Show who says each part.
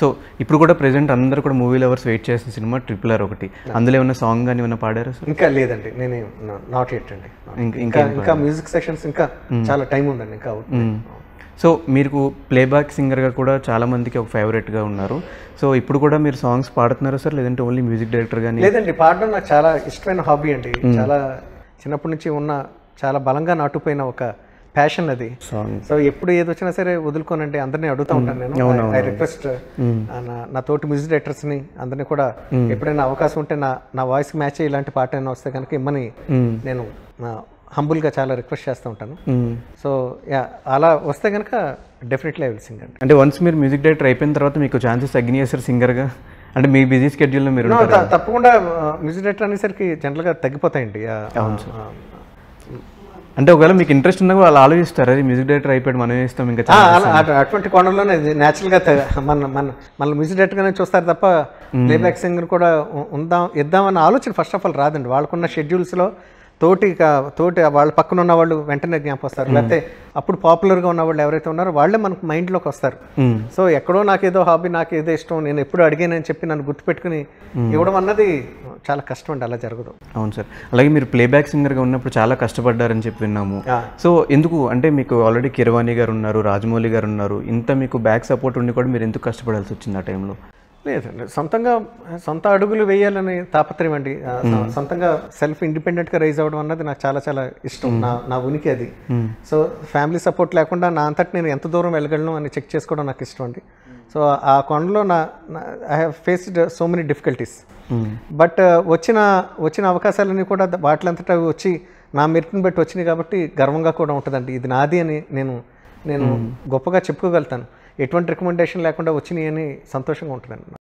Speaker 1: So ఇప్పుడు కూడా present అందరూ కూడా మూవీ లవర్స్ వెయిట్ చేసిన సినిమా ట్రిపుల్ ఆర్ ఒకటి అందులో ఏమైనా సాంగ్ కానీ ఏమైనా పాడారు ఇంకా
Speaker 2: లేదండి నేను నాట్ ఎట్ అండి ఇంకా ఇంకా మ్యూజిక్ సెక్షన్స్ ఇంకా hmm. చాలా టైం ఉందండి ఇంకా
Speaker 1: సో మీరు ప్లేబ్యాక్ సింగర్గా కూడా చాలా మందికి ఒక ఫేవరెట్గా ఉన్నారు సో ఇప్పుడు కూడా మీరు సాంగ్స్ పాడుతున్నారా సార్ లేదంటే ఓన్లీ మ్యూజిక్ డైరెక్టర్ కానీ
Speaker 2: లేదండి పాడడం నాకు చాలా ఇష్టమైన హాబీ అండి hmm. చాలా చిన్నప్పటి నుంచి ఉన్న చాలా బలంగా నాటుపోయిన ఒక ప్యాషన్ అది సో ఎప్పుడు ఏది వచ్చినా సరే వదులుకోనండి అందరినీ అడుగుతూ ఉంటాను నేను ఐ రిక్వెస్ట్ uh, hmm. నా తోటి మ్యూజిక్ ని అందరినీ కూడా hmm. ఎప్పుడైనా అవకాశం ఉంటే నా నా వాయిస్ మ్యాచ్ ఇలాంటి పాట అయినా వస్తే కనుక ఇమ్మని hmm. నేను హంబుల్ గా చాలా రిక్వెస్ట్ చేస్తూ ఉంటాను సో అలా వస్తే కనుక డెఫినెట్లీ ఐ విల్ సింగ్ అండి
Speaker 1: అంటే వన్స్ మీరు మ్యూజిక్ డైరెక్టర్ అయిపోయిన తర్వాత మీకు ఛాన్సెస్ తగ్గినాయి సింగర్ గా అంటే మీ బిజీ లో మీరు
Speaker 2: తప్పకుండా మ్యూజిక్ uh, డైరెక్టర్ అనేసరికి జనరల్గా తగ్గిపోతాయండి
Speaker 1: అంటే ఒకవేళ మీకు ఇంట్రెస్ట్ ఉన్నా కూడా వాళ్ళు ఆలోచిస్తారు అది మ్యూజిక్ డైరెక్టర్ అయిపోయాడు మనం ఇస్తాం ఇంకా
Speaker 2: అటువంటి కోణంలోనే న్యాచురల్గా మన మన మళ్ళీ మ్యూజిక్ డైరెక్టర్గానే చూస్తారు తప్ప ప్లేబ్యాక్ సింగర్ కూడా ఉందాం ఇద్దామన్న ఆలోచన ఫస్ట్ ఆఫ్ ఆల్ రాదండి వాళ్ళకున్న షెడ్యూల్స్లో తోటి తోటి వాళ్ళ పక్కన ఉన్న వాళ్ళు వెంటనే జ్ఞాపకం వస్తారు లేకపోతే అప్పుడు పాపులర్గా ఉన్న వాళ్ళు ఎవరైతే ఉన్నారో వాళ్ళే మనకు మైండ్లోకి వస్తారు సో ఎక్కడో నాకు ఏదో హాబీ నాకు ఏదో ఇష్టం నేను ఎప్పుడు అడిగానని చెప్పి నన్ను గుర్తుపెట్టుకుని ఇవ్వడం అన్నది చాలా కష్టం అండి అలా జరగదు
Speaker 1: అవును సార్ అలాగే మీరు ప్లేబ్యాక్ సింగర్గా ఉన్నప్పుడు చాలా కష్టపడ్డారని చెప్పి విన్నాము సో ఎందుకు అంటే మీకు ఆల్రెడీ కిరవాణి గారు ఉన్నారు రాజమౌళి గారు ఉన్నారు ఇంత మీకు బ్యాక్ సపోర్ట్ ఉండి కూడా మీరు ఎందుకు కష్టపడాల్సి వచ్చింది ఆ టైంలో
Speaker 2: లేదండి సొంతంగా సొంత అడుగులు వేయాలని తాపత్రయం అండి సొంతంగా సెల్ఫ్ ఇండిపెండెంట్గా రైజ్ అవ్వడం అన్నది నాకు చాలా చాలా ఇష్టం నా నా ఉనికి అది సో ఫ్యామిలీ సపోర్ట్ లేకుండా నా అంతటి నేను ఎంత దూరం వెళ్ళగలను అని చెక్ చేసుకోవడం నాకు ఇష్టం అండి సో ఆ కొండలో నా I have faced so many difficulties but వచ్చిన వచ్చిన అవకాశాలన్నీ కూడా వాటిలంతటా వచ్చి నా మెరిట్ని బట్టి వచ్చినాయి కాబట్టి గర్వంగా కూడా ఉంటుందండి ఇది నాది అని నేను నేను గొప్పగా చెప్పుకోగలుగుతాను ఎటువంటి రికమెండేషన్ లేకుండా వచ్చినాయి అని సంతోషంగా ఉంటుందండి